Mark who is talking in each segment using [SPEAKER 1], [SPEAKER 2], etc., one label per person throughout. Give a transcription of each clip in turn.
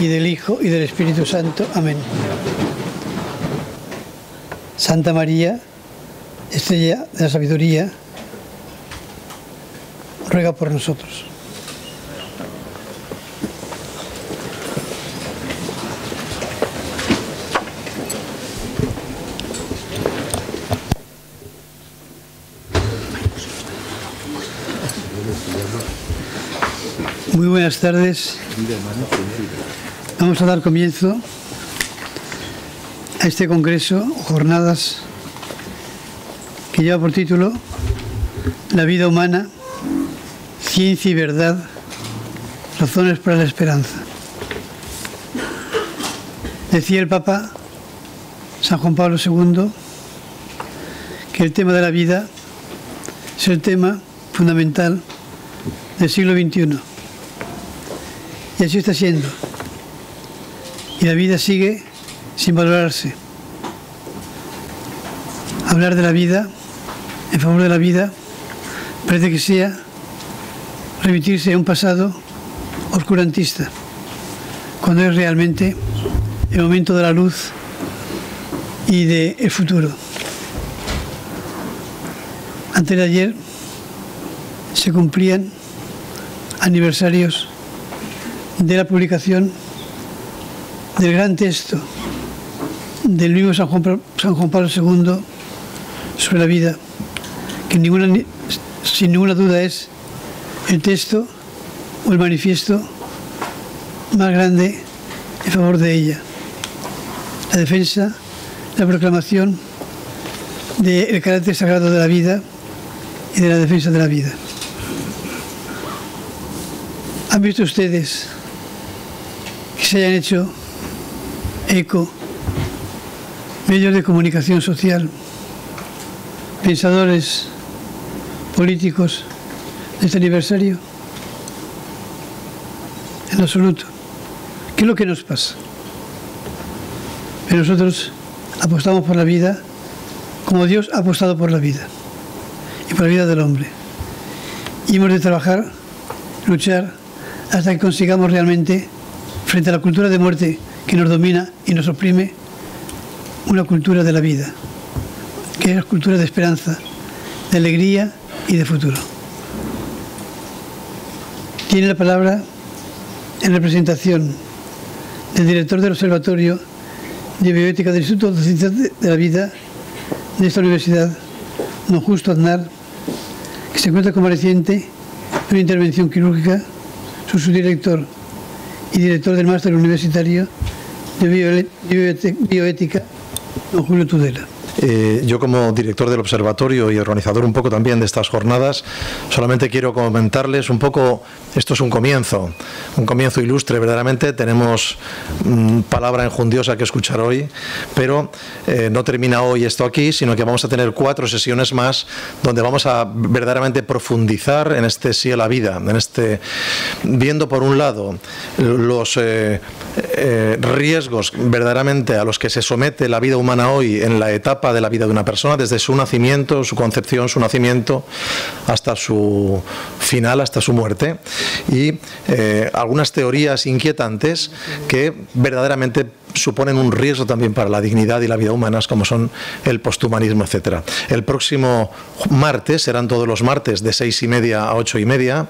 [SPEAKER 1] y del Hijo, y del Espíritu Santo. Amén. Santa María, estrella de la sabiduría, ruega por nosotros. Muy buenas tardes. Vamos a dar comienzo a este congreso, jornadas, que lleva por título La vida humana, ciencia y verdad, razones para la esperanza. Decía el Papa San Juan Pablo II que el tema de la vida es el tema fundamental del siglo XXI. Y así está siendo. Y la vida sigue sin valorarse. Hablar de la vida, en favor de la vida, parece que sea remitirse a un pasado oscurantista, cuando es realmente el momento de la luz y del futuro. Antes de ayer se cumplían aniversarios de la publicación del gran texto del mismo San Juan, Pablo II sobre la vida, que ninguna, sin ninguna duda es el texto o el manifiesto más grande en favor de ella. La defensa, la proclamación del carácter sagrado de la vida y de la defensa de la vida. ¿Han visto ustedes que se hayan hecho eco medios de comunicación social, pensadores políticos de este aniversario? En absoluto. ¿Qué es lo que nos pasa? Pero nosotros apostamos por la vida como Dios ha apostado por la vida y por la vida del hombre. Y hemos de trabajar, luchar, hasta que consigamos realmente, frente a la cultura de muerte que nos domina y nos oprime, una cultura de la vida, que es la cultura de esperanza, de alegría y de futuro. Tiene la palabra en representación del director del Observatorio de Bioética del Instituto de Ciencias de la Vida de esta universidad, don Justo Aznar, que se encuentra como reciente una intervención quirúrgica su subdirector y director del Máster Universitario de Bioética, don Julio Tudela.
[SPEAKER 2] Eh, yo como director del observatorio y organizador un poco también de estas jornadas, solamente quiero comentarles un poco, esto es un comienzo, un comienzo ilustre verdaderamente, tenemos mm, palabra enjundiosa que escuchar hoy, pero eh, no termina hoy esto aquí, sino que vamos a tener cuatro sesiones más donde vamos a verdaderamente profundizar en este sí a la vida, en este, viendo por un lado los... Eh, eh, riesgos verdaderamente a los que se somete la vida humana hoy en la etapa de la vida de una persona, desde su nacimiento, su concepción, su nacimiento, hasta su final, hasta su muerte, y eh, algunas teorías inquietantes que verdaderamente suponen un riesgo también para la dignidad y la vida humanas, como son el posthumanismo, etcétera. El próximo martes, serán todos los martes de seis y media a ocho y media,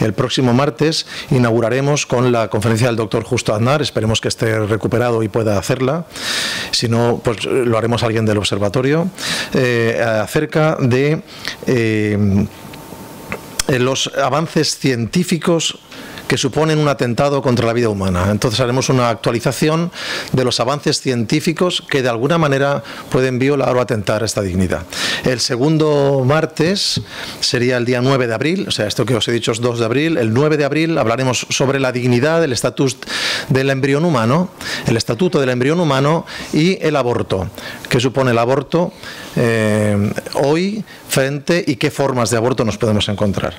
[SPEAKER 2] el próximo martes inauguraremos con la conferencia del doctor Justo Aznar, esperemos que esté recuperado y pueda hacerla, si no, pues lo haremos alguien del observatorio, eh, acerca de... Eh, los avances científicos suponen un atentado contra la vida humana. Entonces haremos una actualización de los avances científicos que de alguna manera pueden violar o atentar esta dignidad. El segundo martes sería el día 9 de abril, o sea, esto que os he dicho es 2 de abril. El 9 de abril hablaremos sobre la dignidad, el estatus del embrión humano, el estatuto del embrión humano y el aborto. ¿Qué supone el aborto eh, hoy frente y qué formas de aborto nos podemos encontrar?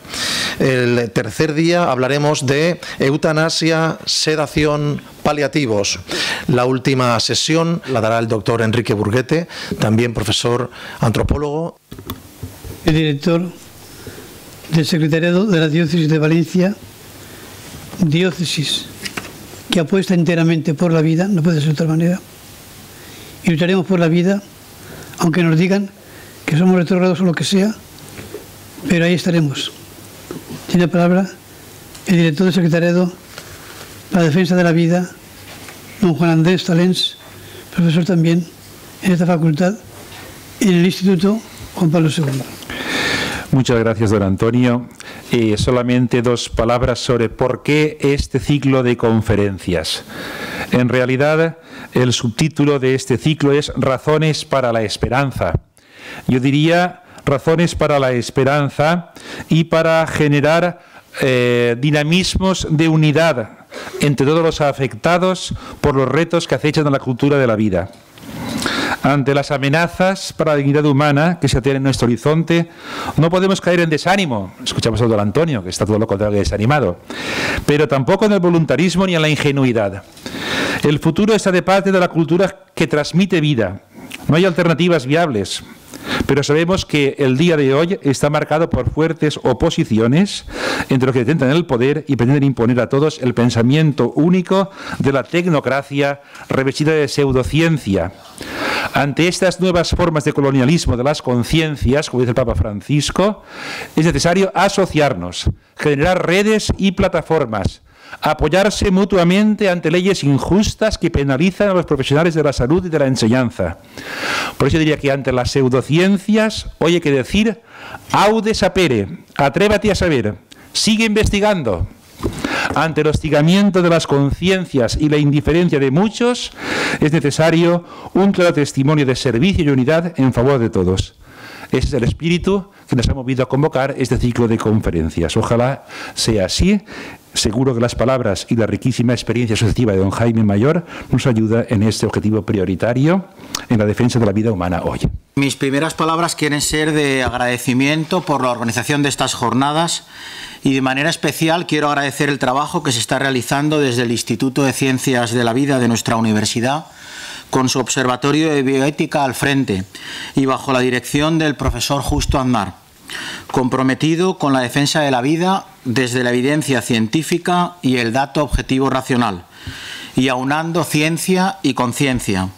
[SPEAKER 2] El tercer día hablaremos de eutanasia, sedación, paliativos. La última sesión la dará el doctor Enrique Burguete, también profesor
[SPEAKER 1] antropólogo. El director del Secretariado de la Diócesis de Valencia, diócesis que apuesta enteramente por la vida, no puede ser de otra manera, y lucharemos por la vida, aunque nos digan que somos retrógrados o lo que sea, pero ahí estaremos. Tiene palabra el director de Secretariado para la Defensa de la Vida, don Juan Andrés Talens, profesor también en esta facultad, en el Instituto Juan Pablo II.
[SPEAKER 3] Muchas gracias, don Antonio. Eh, solamente dos palabras sobre por qué este ciclo de conferencias. En realidad, el subtítulo de este ciclo es Razones para la Esperanza. Yo diría razones para la esperanza y para generar eh, dinamismos de unidad entre todos los afectados por los retos que acechan a la cultura de la vida. Ante las amenazas para la dignidad humana que se tienen en nuestro horizonte, no podemos caer en desánimo. Escuchamos a don Antonio, que está todo lo contrario desanimado. Pero tampoco en el voluntarismo ni en la ingenuidad. El futuro está de parte de la cultura que transmite vida. No hay alternativas viables. Pero sabemos que el día de hoy está marcado por fuertes oposiciones entre los que detentan el poder y pretenden imponer a todos el pensamiento único de la tecnocracia revestida de pseudociencia. Ante estas nuevas formas de colonialismo de las conciencias, como dice el Papa Francisco, es necesario asociarnos, generar redes y plataformas apoyarse mutuamente ante leyes injustas que penalizan a los profesionales de la salud y de la enseñanza. Por eso diría que ante las pseudociencias hoy hay que decir, aude sapere, atrévate a saber, sigue investigando. Ante el hostigamiento de las conciencias y la indiferencia de muchos, es necesario un claro testimonio de servicio y unidad en favor de todos. Ese es el espíritu que nos ha movido a convocar este ciclo de conferencias. Ojalá sea así Seguro que las palabras y la riquísima experiencia asociativa de don Jaime Mayor nos ayuda en este objetivo prioritario en la defensa de la vida humana hoy.
[SPEAKER 4] Mis primeras palabras quieren ser de agradecimiento por la organización de estas jornadas y de manera especial quiero agradecer el trabajo que se está realizando desde el Instituto de Ciencias de la Vida de nuestra universidad con su observatorio de bioética al frente y bajo la dirección del profesor Justo andar comprometido con la defensa de la vida desde la evidencia científica y el dato objetivo racional, y aunando ciencia y conciencia.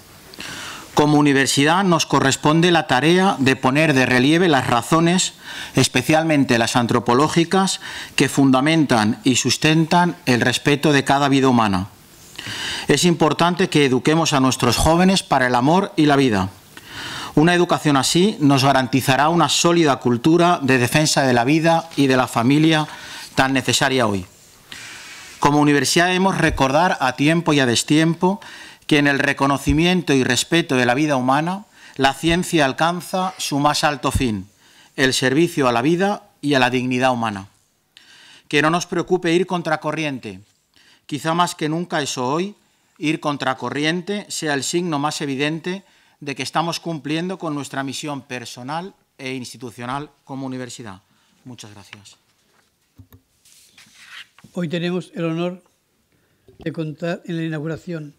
[SPEAKER 4] Como universidad nos corresponde la tarea de poner de relieve las razones, especialmente las antropológicas, que fundamentan y sustentan el respeto de cada vida humana. Es importante que eduquemos a nuestros jóvenes para el amor y la vida una educación así nos garantizará una sólida cultura de defensa de la vida y de la familia tan necesaria hoy. Como universidad debemos recordar a tiempo y a destiempo que en el reconocimiento y respeto de la vida humana, la ciencia alcanza su más alto fin, el servicio a la vida y a la dignidad humana. Que no nos preocupe ir contracorriente. Quizá más que nunca eso hoy, ir contracorriente sea el signo más evidente de que estamos cumpliendo con nuestra misión personal e institucional como universidad. Muchas gracias.
[SPEAKER 1] Hoy tenemos el honor de contar en la inauguración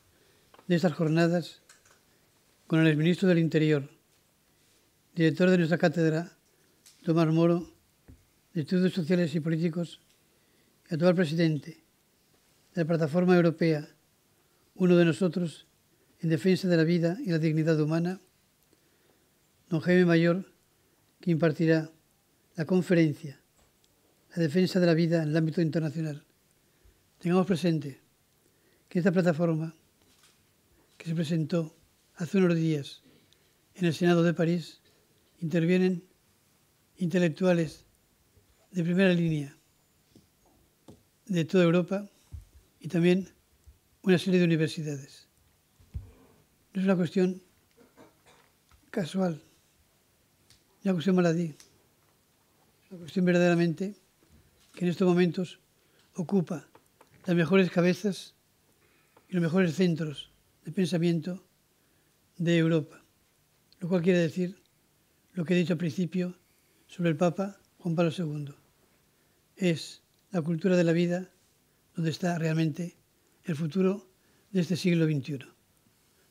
[SPEAKER 1] de estas jornadas con el exministro del Interior, director de nuestra cátedra, Tomás Moro, de Estudios Sociales y Políticos, y actual presidente de la Plataforma Europea, uno de nosotros, en defensa de la vida y la dignidad humana, don Jaime Mayor, que impartirá la conferencia La defensa de la vida en el ámbito internacional. Tengamos presente que esta plataforma que se presentó hace unos días en el Senado de París intervienen intelectuales de primera línea de toda Europa y también una serie de universidades es una cuestión casual, una cuestión maladí, una cuestión verdaderamente que en estos momentos ocupa las mejores cabezas y los mejores centros de pensamiento de Europa. Lo cual quiere decir lo que he dicho al principio sobre el Papa Juan Pablo II. Es la cultura de la vida donde está realmente el futuro de este siglo XXI.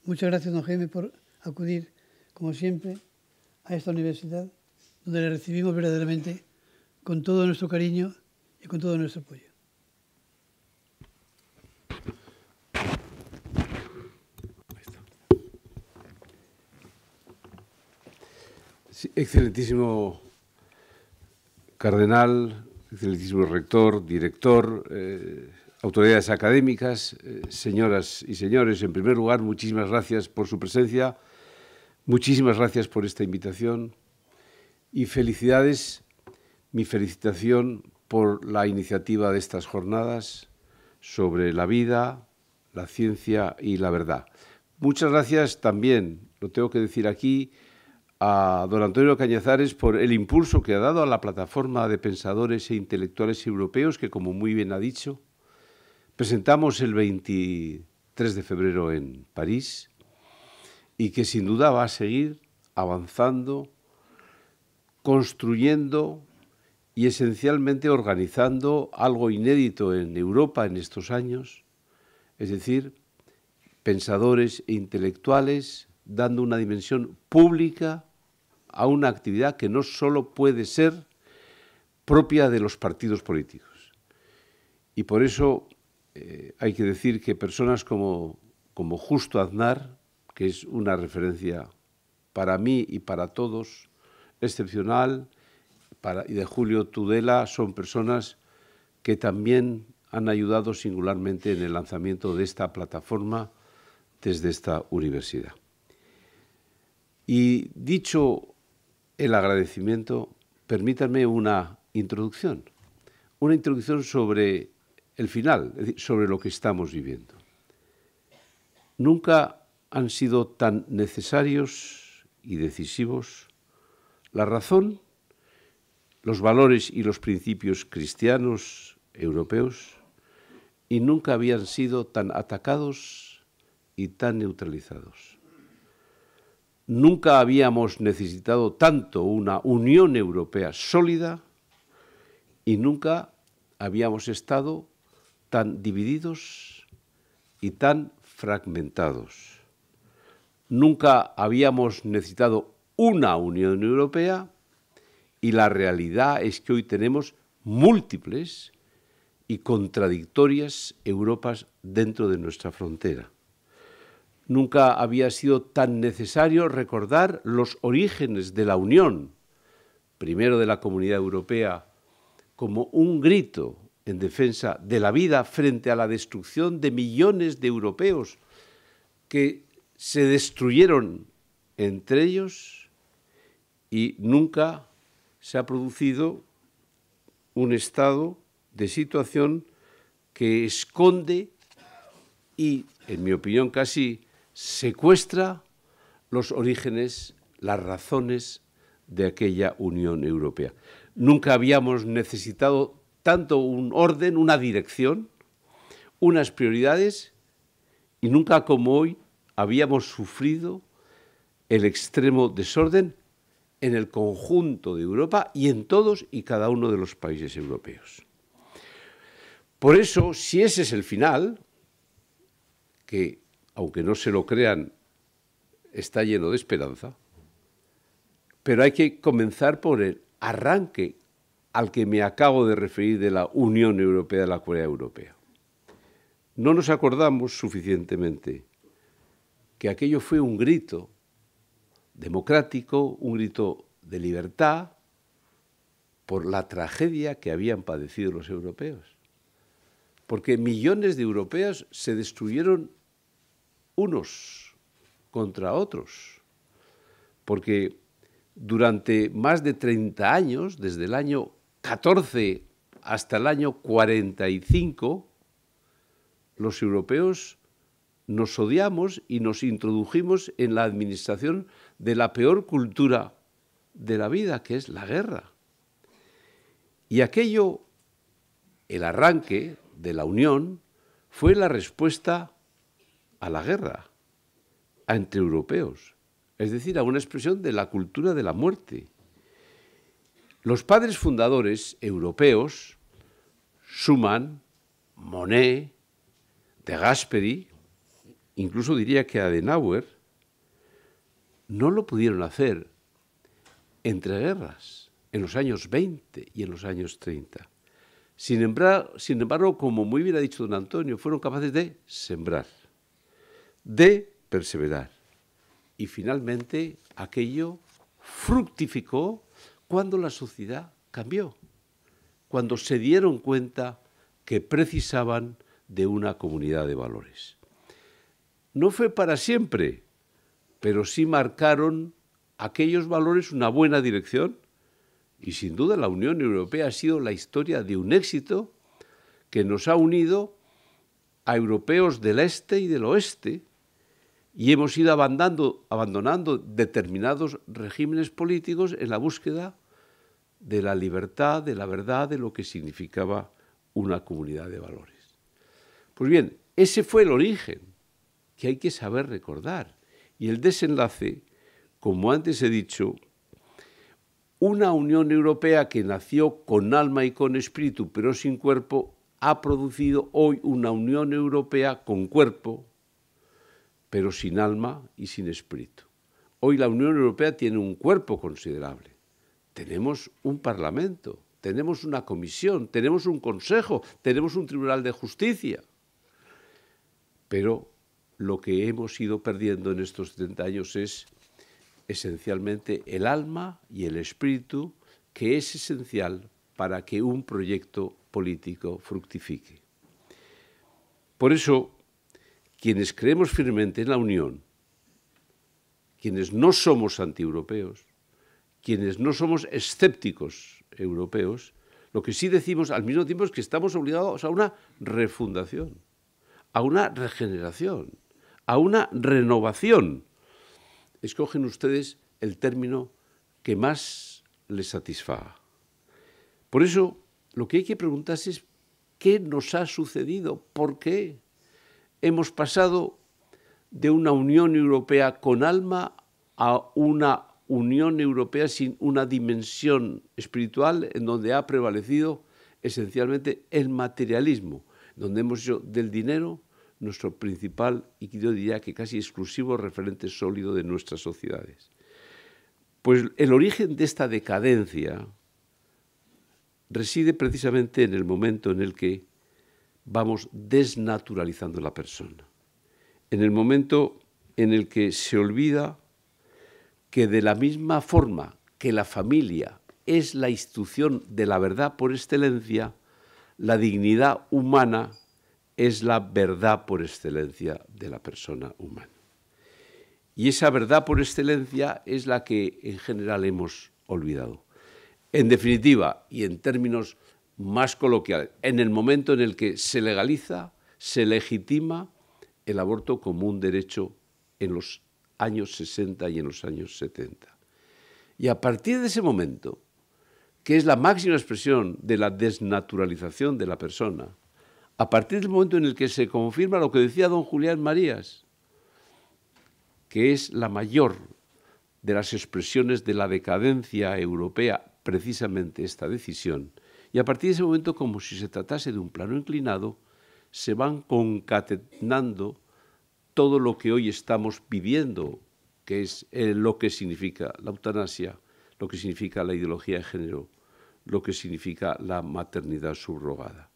[SPEAKER 1] Muchas gracias, don Jaime, por acudir, como siempre, a esta universidad, donde le recibimos verdaderamente con todo nuestro cariño y con todo nuestro apoyo.
[SPEAKER 5] excelentísimo cardenal, excelentísimo rector, director. Eh, autoridades académicas, eh, señoras y señores, en primer lugar, muchísimas gracias por su presencia, muchísimas gracias por esta invitación y felicidades, mi felicitación por la iniciativa de estas jornadas sobre la vida, la ciencia y la verdad. Muchas gracias también, lo tengo que decir aquí, a don Antonio Cañazares por el impulso que ha dado a la plataforma de pensadores e intelectuales europeos, que como muy bien ha dicho, presentamos el 23 de febrero en París y que sin duda va a seguir avanzando, construyendo y esencialmente organizando algo inédito en Europa en estos años, es decir, pensadores e intelectuales dando una dimensión pública a una actividad que no solo puede ser propia de los partidos políticos. Y por eso eh, hay que decir que personas como, como Justo Aznar, que es una referencia para mí y para todos, excepcional, y de Julio Tudela, son personas que también han ayudado singularmente en el lanzamiento de esta plataforma desde esta universidad. Y dicho el agradecimiento, permítanme una introducción, una introducción sobre el final, sobre lo que estamos viviendo. Nunca han sido tan necesarios y decisivos la razón, los valores y los principios cristianos europeos y nunca habían sido tan atacados y tan neutralizados. Nunca habíamos necesitado tanto una Unión Europea sólida y nunca habíamos estado tan divididos y tan fragmentados. Nunca habíamos necesitado una Unión Europea y la realidad es que hoy tenemos múltiples y contradictorias Europas dentro de nuestra frontera. Nunca había sido tan necesario recordar los orígenes de la Unión, primero de la Comunidad Europea, como un grito, en defensa de la vida frente a la destrucción de millones de europeos que se destruyeron entre ellos y nunca se ha producido un estado de situación que esconde y, en mi opinión, casi secuestra los orígenes, las razones de aquella Unión Europea. Nunca habíamos necesitado tanto un orden, una dirección, unas prioridades, y nunca como hoy habíamos sufrido el extremo desorden en el conjunto de Europa y en todos y cada uno de los países europeos. Por eso, si ese es el final, que aunque no se lo crean, está lleno de esperanza, pero hay que comenzar por el arranque al que me acabo de referir de la Unión Europea, de la Corea Europea. No nos acordamos suficientemente que aquello fue un grito democrático, un grito de libertad por la tragedia que habían padecido los europeos. Porque millones de europeos se destruyeron unos contra otros. Porque durante más de 30 años, desde el año 14 hasta el año 45, los europeos nos odiamos y nos introdujimos en la administración de la peor cultura de la vida, que es la guerra. Y aquello, el arranque de la Unión, fue la respuesta a la guerra, entre europeos, es decir, a una expresión de la cultura de la muerte. Los padres fundadores europeos, Schumann, Monet, de Gasperi, incluso diría que Adenauer, no lo pudieron hacer entre guerras, en los años 20 y en los años 30. Sin embargo, sin embargo, como muy bien ha dicho don Antonio, fueron capaces de sembrar, de perseverar. Y finalmente aquello fructificó cuando la sociedad cambió, cuando se dieron cuenta que precisaban de una comunidad de valores. No fue para siempre, pero sí marcaron aquellos valores una buena dirección y sin duda la Unión Europea ha sido la historia de un éxito que nos ha unido a europeos del este y del oeste, y hemos ido abandonando, determinados regímenes políticos en la búsqueda de la libertad, de la verdad, de lo que significaba una comunidad de valores. Pues bien, ese fue el origen que hay que saber recordar. Y el desenlace, como antes he dicho, una Unión Europea que nació con alma y con espíritu, pero sin cuerpo, ha producido hoy una Unión Europea con cuerpo, pero sin alma y sin espíritu. Hoy la Unión Europea tiene un cuerpo considerable. Tenemos un Parlamento, tenemos una comisión, tenemos un Consejo, tenemos un Tribunal de Justicia. Pero lo que hemos ido perdiendo en estos 70 años es esencialmente el alma y el espíritu que es esencial para que un proyecto político fructifique. Por eso quienes creemos firmemente en la Unión, quienes no somos antieuropeos, quienes no somos escépticos europeos, lo que sí decimos al mismo tiempo es que estamos obligados a una refundación, a una regeneración, a una renovación. Escogen ustedes el término que más les satisfaga. Por eso, lo que hay que preguntarse es, ¿qué nos ha sucedido? ¿Por qué? hemos pasado de una Unión Europea con alma a una Unión Europea sin una dimensión espiritual en donde ha prevalecido esencialmente el materialismo, donde hemos hecho del dinero nuestro principal y yo diría que casi exclusivo referente sólido de nuestras sociedades. Pues el origen de esta decadencia reside precisamente en el momento en el que vamos desnaturalizando la persona. En el momento en el que se olvida que de la misma forma que la familia es la institución de la verdad por excelencia, la dignidad humana es la verdad por excelencia de la persona humana. Y esa verdad por excelencia es la que en general hemos olvidado. En definitiva, y en términos más coloquial, en el momento en el que se legaliza, se legitima el aborto como un derecho en los años 60 y en los años 70. Y a partir de ese momento, que es la máxima expresión de la desnaturalización de la persona, a partir del momento en el que se confirma lo que decía don Julián Marías, que es la mayor de las expresiones de la decadencia europea, precisamente esta decisión, y a partir de ese momento, como si se tratase de un plano inclinado, se van concatenando todo lo que hoy estamos viviendo, que es eh, lo que significa la eutanasia, lo que significa la ideología de género, lo que significa la maternidad subrogada.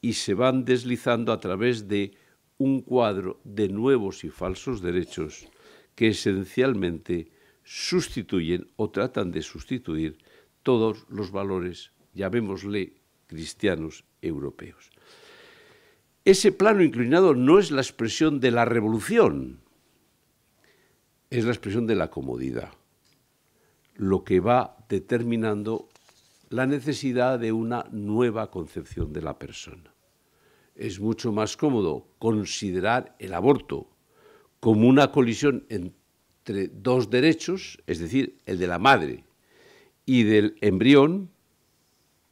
[SPEAKER 5] Y se van deslizando a través de un cuadro de nuevos y falsos derechos que esencialmente sustituyen o tratan de sustituir todos los valores llamémosle cristianos europeos. Ese plano inclinado no es la expresión de la revolución, es la expresión de la comodidad, lo que va determinando la necesidad de una nueva concepción de la persona. Es mucho más cómodo considerar el aborto como una colisión entre dos derechos, es decir, el de la madre y del embrión,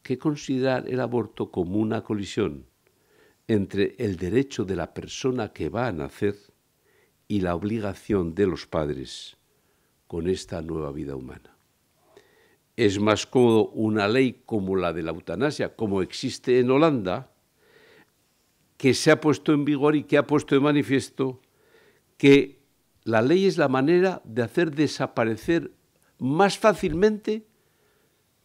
[SPEAKER 5] que considerar el aborto como una colisión entre el derecho de la persona que va a nacer y la obligación de los padres con esta nueva vida humana. Es más cómodo una ley como la de la eutanasia, como existe en Holanda, que se ha puesto en vigor y que ha puesto de manifiesto que la ley es la manera de hacer desaparecer más fácilmente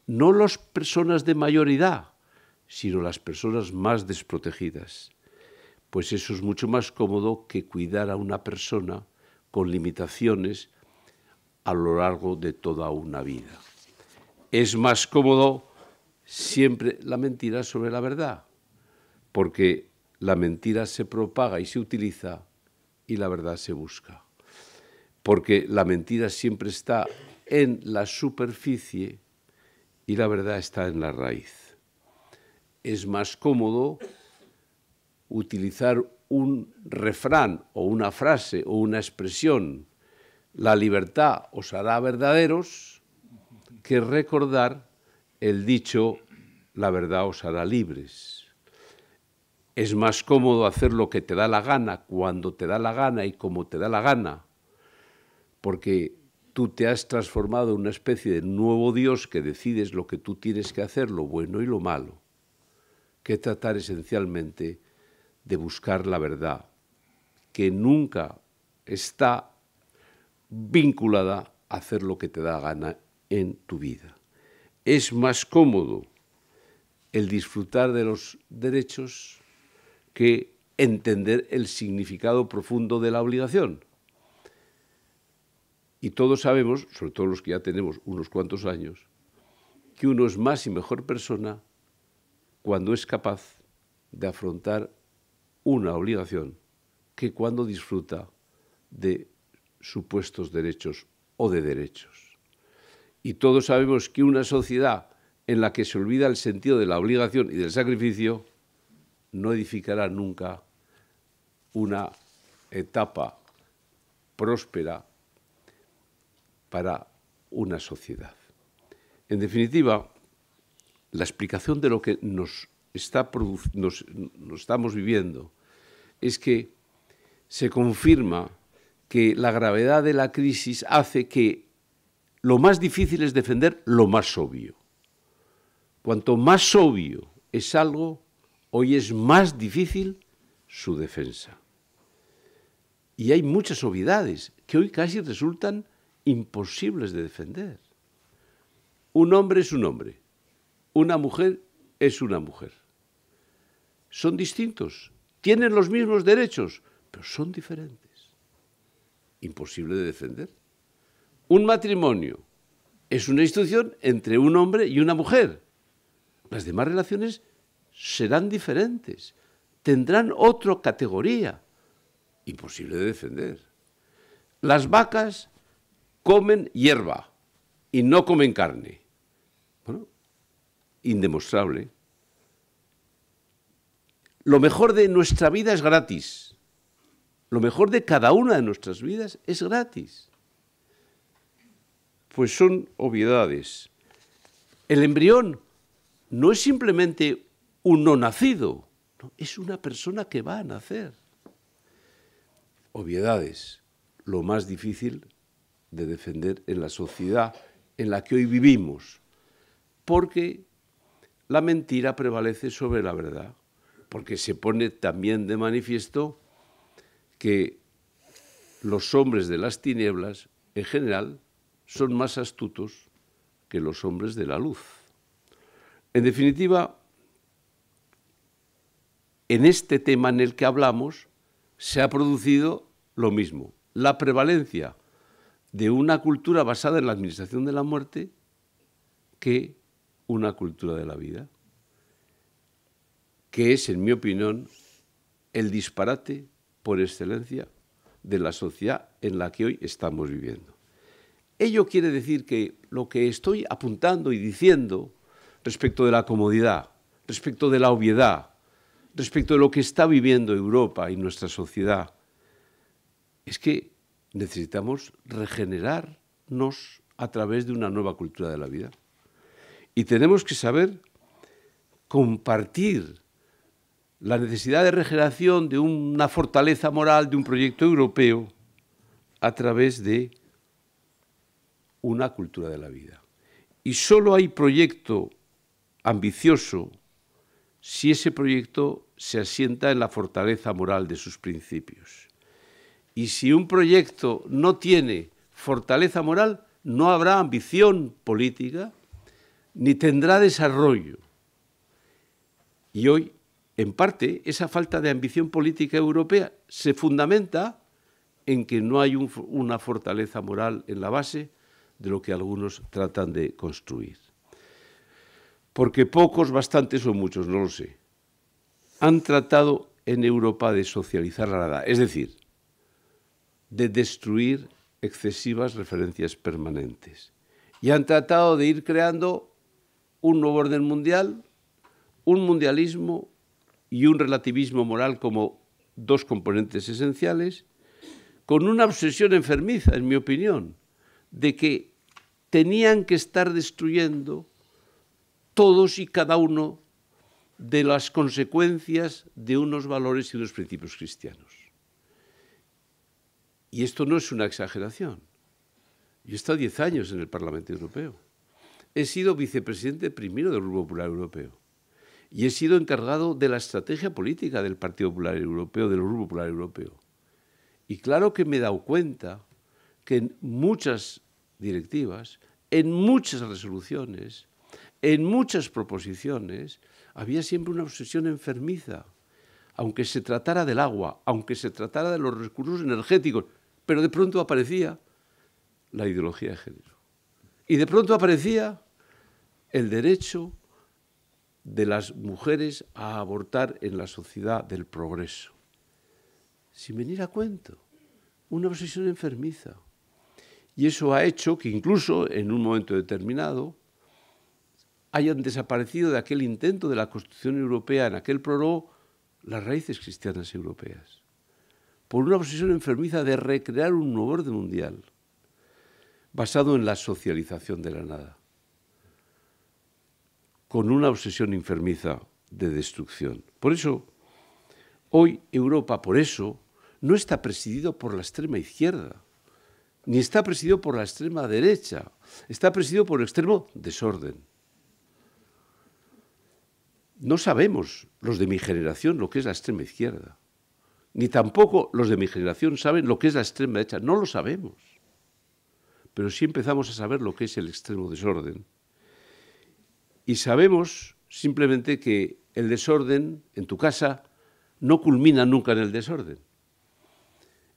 [SPEAKER 5] no las personas de mayor edad, sino las personas más desprotegidas. Pues eso es mucho más cómodo que cuidar a una persona con limitaciones a lo largo de toda una vida. Es más cómodo siempre la mentira sobre la verdad, porque la mentira se propaga y se utiliza y la verdad se busca. Porque la mentira siempre está en la superficie y la verdad está en la raíz. Es más cómodo utilizar un refrán o una frase o una expresión, la libertad os hará verdaderos, que recordar el dicho, la verdad os hará libres. Es más cómodo hacer lo que te da la gana, cuando te da la gana y como te da la gana, porque tú te has transformado en una especie de nuevo Dios que decides lo que tú tienes que hacer, lo bueno y lo malo, que tratar esencialmente de buscar la verdad, que nunca está vinculada a hacer lo que te da gana en tu vida. Es más cómodo el disfrutar de los derechos que entender el significado profundo de la obligación. Y todos sabemos, sobre todo los que ya tenemos unos cuantos años, que uno es más y mejor persona cuando es capaz de afrontar una obligación que cuando disfruta de supuestos derechos o de derechos. Y todos sabemos que una sociedad en la que se olvida el sentido de la obligación y del sacrificio no edificará nunca una etapa próspera para una sociedad. En definitiva, la explicación de lo que nos, está estamos viviendo es que se confirma que la gravedad de la crisis hace que lo más difícil es defender lo más obvio. Cuanto más obvio es algo, hoy es más difícil su defensa. Y hay muchas obviedades que hoy casi resultan imposibles de defender. Un hombre es un hombre, una mujer es una mujer. Son distintos, tienen los mismos derechos, pero son diferentes. Imposible de defender. Un matrimonio es una institución entre un hombre y una mujer. Las demás relaciones serán diferentes, tendrán otra categoría, imposible de defender. Las vacas comen hierba y no comen carne. Bueno, indemostrable. Lo mejor de nuestra vida es gratis. Lo mejor de cada una de nuestras vidas es gratis. Pues son obviedades. El embrión no es simplemente un no nacido, es una persona que va a nacer. Obviedades. Lo más difícil de defender en la sociedad en la que hoy vivimos, porque la mentira prevalece sobre la verdad, porque se pone también de manifiesto que los hombres de las tinieblas, en general, son más astutos que los hombres de la luz. En definitiva, en este tema en el que hablamos se ha producido lo mismo, la prevalencia de una cultura basada en la administración de la muerte que una cultura de la vida, que es, en mi opinión, el disparate por excelencia de la sociedad en la que hoy estamos viviendo. Ello quiere decir que lo que estoy apuntando y diciendo respecto de la comodidad, respecto de la obviedad, respecto de lo que está viviendo Europa y nuestra sociedad, es que necesitamos regenerarnos a través de una nueva cultura de la vida. Y tenemos que saber compartir la necesidad de regeneración de una fortaleza moral, de un proyecto europeo, a través de una cultura de la vida. Y solo hay proyecto ambicioso si ese proyecto se asienta en la fortaleza moral de sus principios. Y si un proyecto no tiene fortaleza moral, no habrá ambición política ni tendrá desarrollo. Y hoy, en parte, esa falta de ambición política europea se fundamenta en que no hay una fortaleza moral en la base de lo que algunos tratan de construir. Porque pocos, bastantes o muchos, no lo sé, han tratado en Europa de socializar la nada. Es decir, de destruir excesivas referencias permanentes. Y han tratado de ir creando un nuevo orden mundial, un mundialismo y un relativismo moral como dos componentes esenciales, con una obsesión enfermiza, en mi opinión, de que tenían que estar destruyendo todos y cada uno de las consecuencias de unos valores y unos principios cristianos. Y esto no es una exageración. Yo he estado 10 años en el Parlamento Europeo. He sido vicepresidente primero del Grupo Popular Europeo. Y he sido encargado de la estrategia política del Partido Popular Europeo, del Grupo Popular Europeo. Y claro que me he dado cuenta que en muchas directivas, en muchas resoluciones, en muchas proposiciones, había siempre una obsesión enfermiza. Aunque se tratara del agua, aunque se tratara de los recursos energéticos, pero de pronto aparecía la ideología de género. Y de pronto aparecía el derecho de las mujeres a abortar en la sociedad del progreso. Sin venir a cuento, una obsesión enfermiza. Y eso ha hecho que incluso en un momento determinado hayan desaparecido de aquel intento de la Constitución Europea en aquel prólogo, las raíces cristianas europeas por una obsesión enfermiza de recrear un nuevo orden mundial basado en la socialización de la nada, con una obsesión enfermiza de destrucción. Por eso, hoy Europa, por eso, no está presidido por la extrema izquierda, ni está presidido por la extrema derecha, está presidido por el extremo desorden. No sabemos, los de mi generación, lo que es la extrema izquierda ni tampoco los de mi generación saben lo que es la extrema derecha. No lo sabemos. Pero sí empezamos a saber lo que es el extremo desorden. Y sabemos simplemente que el desorden en tu casa no culmina nunca en el desorden.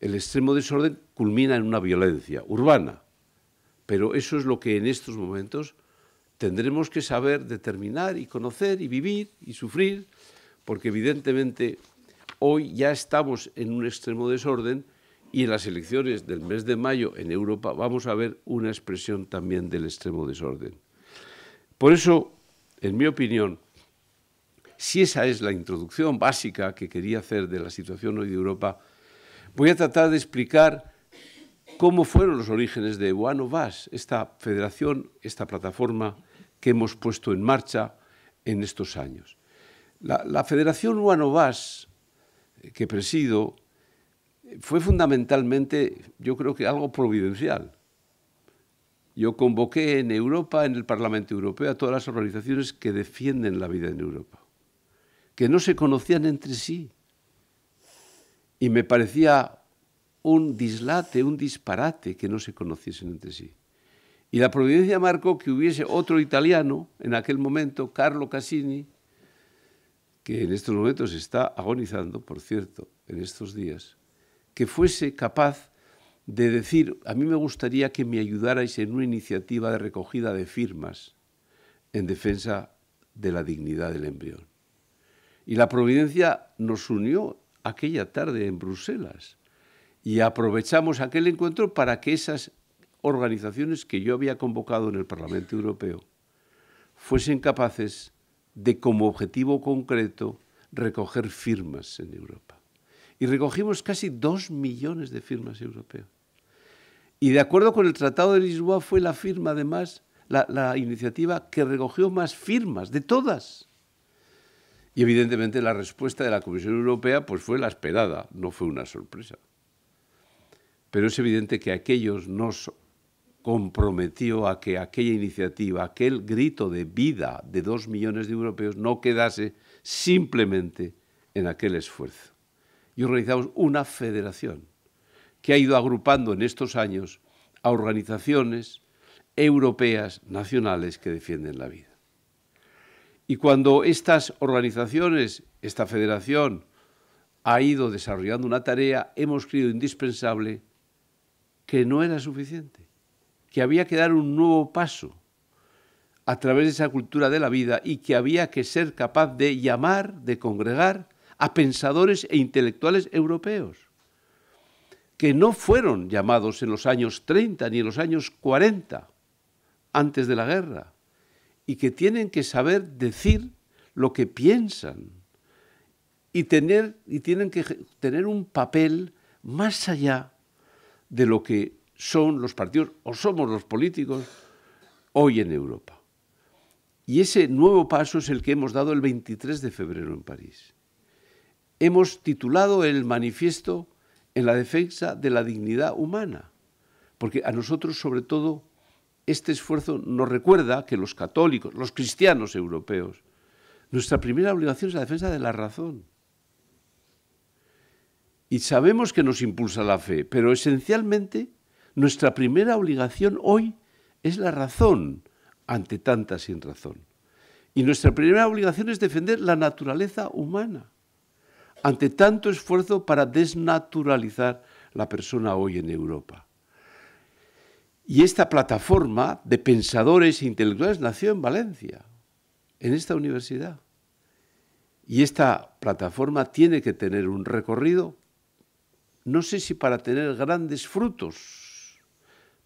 [SPEAKER 5] El extremo desorden culmina en una violencia urbana. Pero eso es lo que en estos momentos tendremos que saber determinar y conocer y vivir y sufrir, porque evidentemente Hoy ya estamos en un extremo desorden y en las elecciones del mes de mayo en Europa vamos a ver una expresión también del extremo desorden. Por eso, en mi opinión, si esa es la introducción básica que quería hacer de la situación hoy de Europa, voy a tratar de explicar cómo fueron los orígenes de One of Us, esta federación, esta plataforma que hemos puesto en marcha en estos años. La, Federación One of que presido fue fundamentalmente, yo creo que algo providencial. Yo convoqué en Europa, en el Parlamento Europeo, a todas las organizaciones que defienden la vida en Europa, que no se conocían entre sí. Y me parecía un dislate, un disparate que no se conociesen entre sí. Y la providencia marcó que hubiese otro italiano en aquel momento, Carlo Cassini, que en estos momentos está agonizando, por cierto, en estos días, que fuese capaz de decir, a mí me gustaría que me ayudarais en una iniciativa de recogida de firmas en defensa de la dignidad del embrión. Y la providencia nos unió aquella tarde en Bruselas y aprovechamos aquel encuentro para que esas organizaciones que yo había convocado en el Parlamento Europeo fuesen capaces de como objetivo concreto recoger firmas en Europa. Y recogimos casi dos millones de firmas europeas. Y de acuerdo con el Tratado de Lisboa fue la firma, además, la, la iniciativa que recogió más firmas de todas. Y evidentemente la respuesta de la Comisión Europea pues fue la esperada, no fue una sorpresa. Pero es evidente que aquellos no, comprometió a que aquella iniciativa, aquel grito de vida de dos millones de europeos no quedase simplemente en aquel esfuerzo. Y organizamos una federación que ha ido agrupando en estos años a organizaciones europeas, nacionales que defienden la vida. Y cuando estas organizaciones, esta federación, ha ido desarrollando una tarea, hemos creído indispensable que no era suficiente que había que dar un nuevo paso a través de esa cultura de la vida y que había que ser capaz de llamar, de congregar a pensadores e intelectuales europeos, que no fueron llamados en los años 30 ni en los años 40, antes de la guerra, y que tienen que saber decir lo que piensan y, tener, y tienen que tener un papel más allá de lo que son los partidos o somos los políticos hoy en Europa. Y ese nuevo paso es el que hemos dado el 23 de febrero en París. Hemos titulado el manifiesto en la defensa de la dignidad humana, porque a nosotros sobre todo este esfuerzo nos recuerda que los católicos, los cristianos europeos, nuestra primera obligación es la defensa de la razón. Y sabemos que nos impulsa la fe, pero esencialmente nuestra primera obligación hoy es la razón ante tanta sin razón. Y nuestra primera obligación es defender la naturaleza humana ante tanto esfuerzo para desnaturalizar la persona hoy en Europa. Y esta plataforma de pensadores e intelectuales nació en Valencia, en esta universidad. Y esta plataforma tiene que tener un recorrido, no sé si para tener grandes frutos,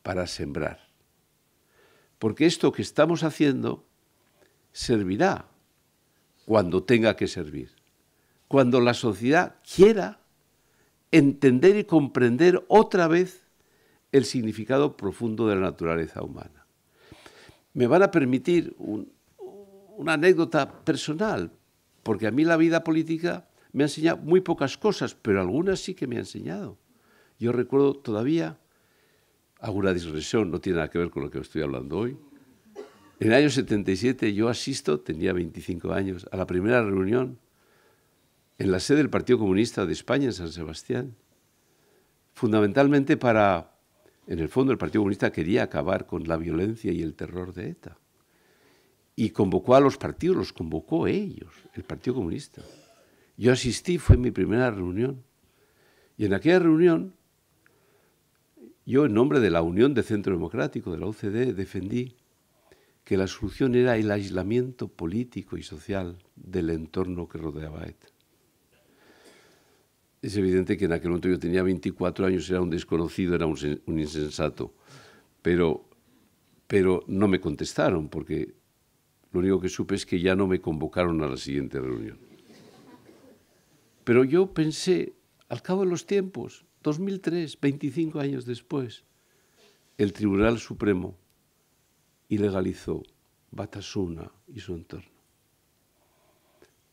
[SPEAKER 5] para sembrar. Porque esto que estamos haciendo servirá cuando tenga que servir, cuando la sociedad quiera entender y comprender otra vez el significado profundo de la naturaleza humana. Me van a permitir una anécdota personal, porque a mí la vida política me ha enseñado muy pocas cosas, pero algunas sí que me ha enseñado. Yo recuerdo todavía hago una no tiene nada que ver con lo que estoy hablando hoy. En el año 77 yo asisto, tenía 25 años, a la primera reunión en la sede del Partido Comunista de España, en San Sebastián, fundamentalmente para, en el fondo, el Partido Comunista quería acabar con la violencia y el terror de ETA. Y convocó a los partidos, los convocó ellos, el Partido Comunista. Yo asistí, fue mi primera reunión. Y en aquella reunión yo, en nombre de la Unión de Centro Democrático, de la OCDE defendí que la solución era el aislamiento político y social del entorno que rodeaba a ETA. Es evidente que en aquel momento yo tenía 24 años, era un desconocido, era un, insensato, pero, pero no me contestaron porque lo único que supe es que ya no me convocaron a la siguiente reunión. Pero yo pensé, al cabo de los tiempos, 2003, 25 años después, el Tribunal Supremo ilegalizó Batasuna y su entorno.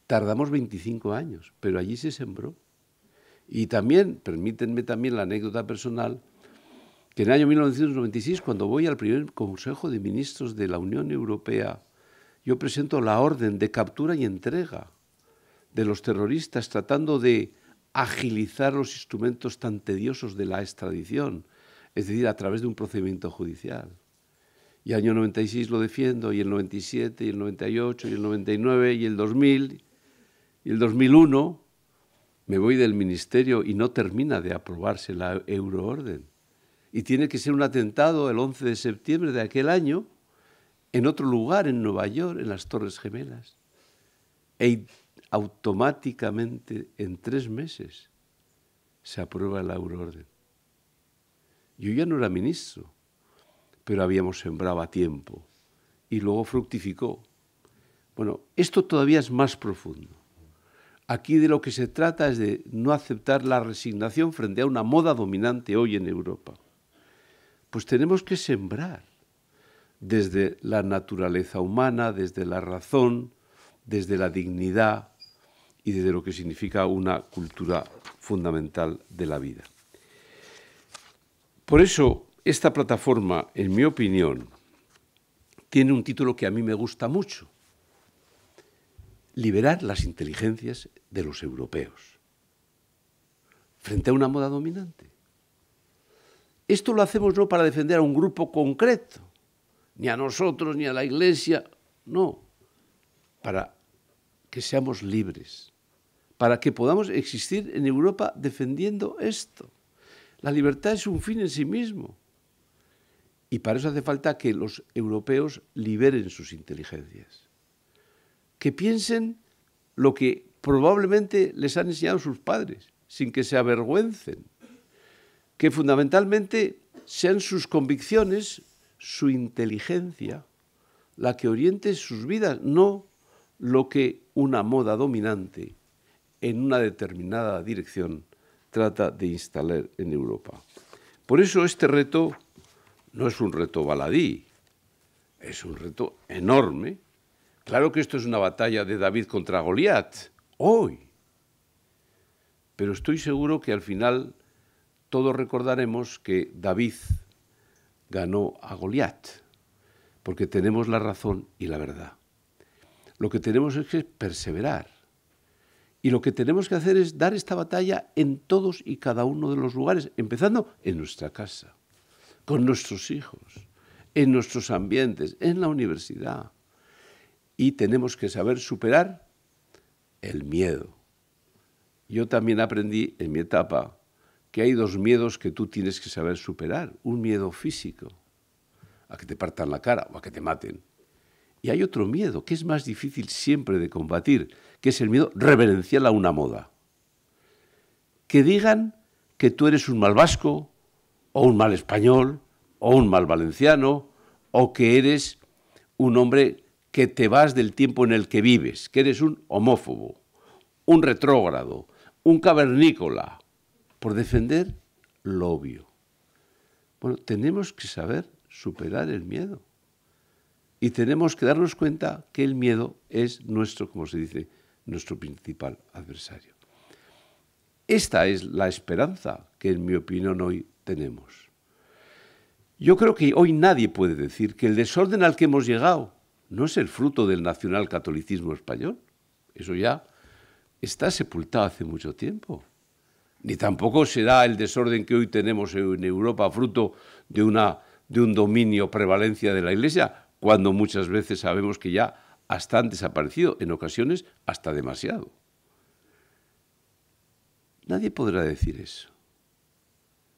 [SPEAKER 5] Tardamos 25 años, pero allí se sembró. Y también, permítanme también la anécdota personal, que en el año 1996, cuando voy al primer Consejo de Ministros de la Unión Europea, yo presento la orden de captura y entrega de los terroristas tratando de agilizar los instrumentos tan tediosos de la extradición, es decir, a través de un procedimiento judicial. Y año 96 lo defiendo, y el 97, y el 98, y el 99, y el 2000, y el 2001. Me voy del ministerio y no termina de aprobarse la euroorden. Y tiene que ser un atentado el 11 de septiembre de aquel año en otro lugar, en Nueva York, en las Torres Gemelas. E automáticamente en tres meses se aprueba la euroorden. Yo ya no era ministro, pero habíamos sembrado a tiempo y luego fructificó. Bueno, esto todavía es más profundo. Aquí de lo que se trata es de no aceptar la resignación frente a una moda dominante hoy en Europa. Pues tenemos que sembrar desde la naturaleza humana, desde la razón, desde la dignidad, y desde lo que significa una cultura fundamental de la vida. Por eso, esta plataforma, en mi opinión, tiene un título que a mí me gusta mucho, Liberar las inteligencias de los europeos frente a una moda dominante. Esto lo hacemos no para defender a un grupo concreto, ni a nosotros, ni a la Iglesia, no, para que seamos libres, para que podamos existir en Europa defendiendo esto. La libertad es un fin en sí mismo. Y para eso hace falta que los europeos liberen sus inteligencias, que piensen lo que probablemente les han enseñado sus padres, sin que se avergüencen, que fundamentalmente sean sus convicciones, su inteligencia, la que oriente sus vidas, no lo que una moda dominante en una determinada dirección trata de instalar en Europa. Por eso este reto no es un reto baladí, es un reto enorme. Claro que esto es una batalla de David contra Goliat, hoy. Pero estoy seguro que al final todos recordaremos que David ganó a Goliat, porque tenemos la razón y la verdad. Lo que tenemos es que perseverar, y lo que tenemos que hacer es dar esta batalla en todos y cada uno de los lugares, empezando en nuestra casa, con nuestros hijos, en nuestros ambientes, en la universidad. Y tenemos que saber superar el miedo. Yo también aprendí en mi etapa que hay dos miedos que tú tienes que saber superar. Un miedo físico, a que te partan la cara o a que te maten. Y hay otro miedo que es más difícil siempre de combatir, que es el miedo reverencial a una moda. Que digan que tú eres un mal vasco, o un mal español, o un mal valenciano, o que eres un hombre que te vas del tiempo en el que vives, que eres un homófobo, un retrógrado, un cavernícola, por defender lo obvio. Bueno, tenemos que saber superar el miedo. Y tenemos que darnos cuenta que el miedo es nuestro, como se dice, nuestro principal adversario. Esta es la esperanza que, en mi opinión, hoy tenemos. Yo creo que hoy nadie puede decir que el desorden al que hemos llegado no es el fruto del nacionalcatolicismo español. Eso ya está sepultado hace mucho tiempo. Ni tampoco será el desorden que hoy tenemos en Europa fruto de, una, de un dominio, prevalencia de la Iglesia, cuando muchas veces sabemos que ya hasta han desaparecido, en ocasiones hasta demasiado. Nadie podrá decir eso.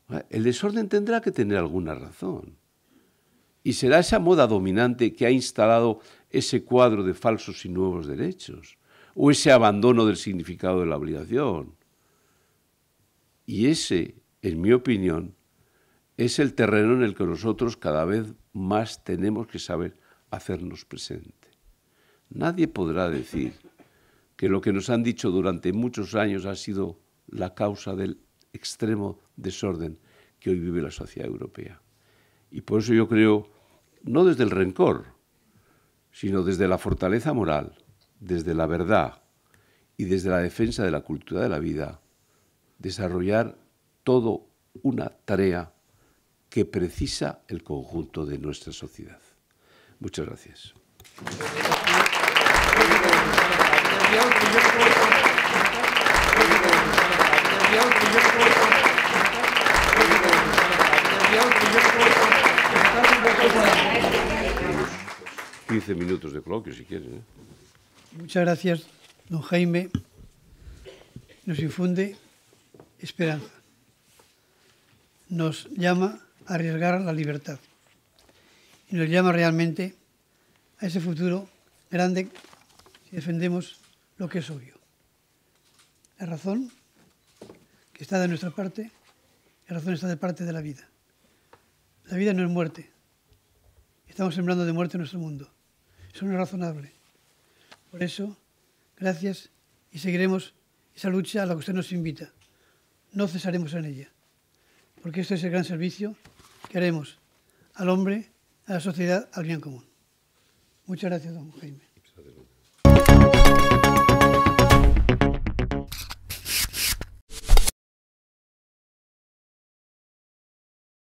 [SPEAKER 5] Ah, el desorden tendrá que tener alguna razón. Y será esa moda dominante que ha instalado ese cuadro de falsos y nuevos derechos, o ese abandono del significado de la obligación. Y ese, en mi opinión, es el terreno en el que nosotros cada vez más tenemos que saber hacernos presente. Nadie podrá decir que lo que nos han dicho durante muchos años ha sido la causa del extremo desorden que hoy vive la sociedad europea. Y por eso yo creo, no desde el rencor, sino desde la fortaleza moral, desde la verdad y desde la defensa de la cultura de la vida, desarrollar toda una tarea que precisa el conjunto de nuestra sociedad. Muchas gracias. Quince minutos de coloquio, si quieres. ¿eh?
[SPEAKER 1] Muchas gracias, don Jaime. Nos infunde esperanza. Nos llama arriesgar la libertad. Y nos llama realmente a ese futuro grande si defendemos lo que es obvio. La razón que está de nuestra parte, la razón está de parte de la vida. La vida no es muerte. Estamos sembrando de muerte en nuestro mundo. Eso no es razonable. Por eso, gracias y seguiremos esa lucha a la que usted nos invita. No cesaremos en ella, porque esto es el gran servicio Queremos al hombre, a la sociedad, al bien común. Muchas gracias, don Jaime.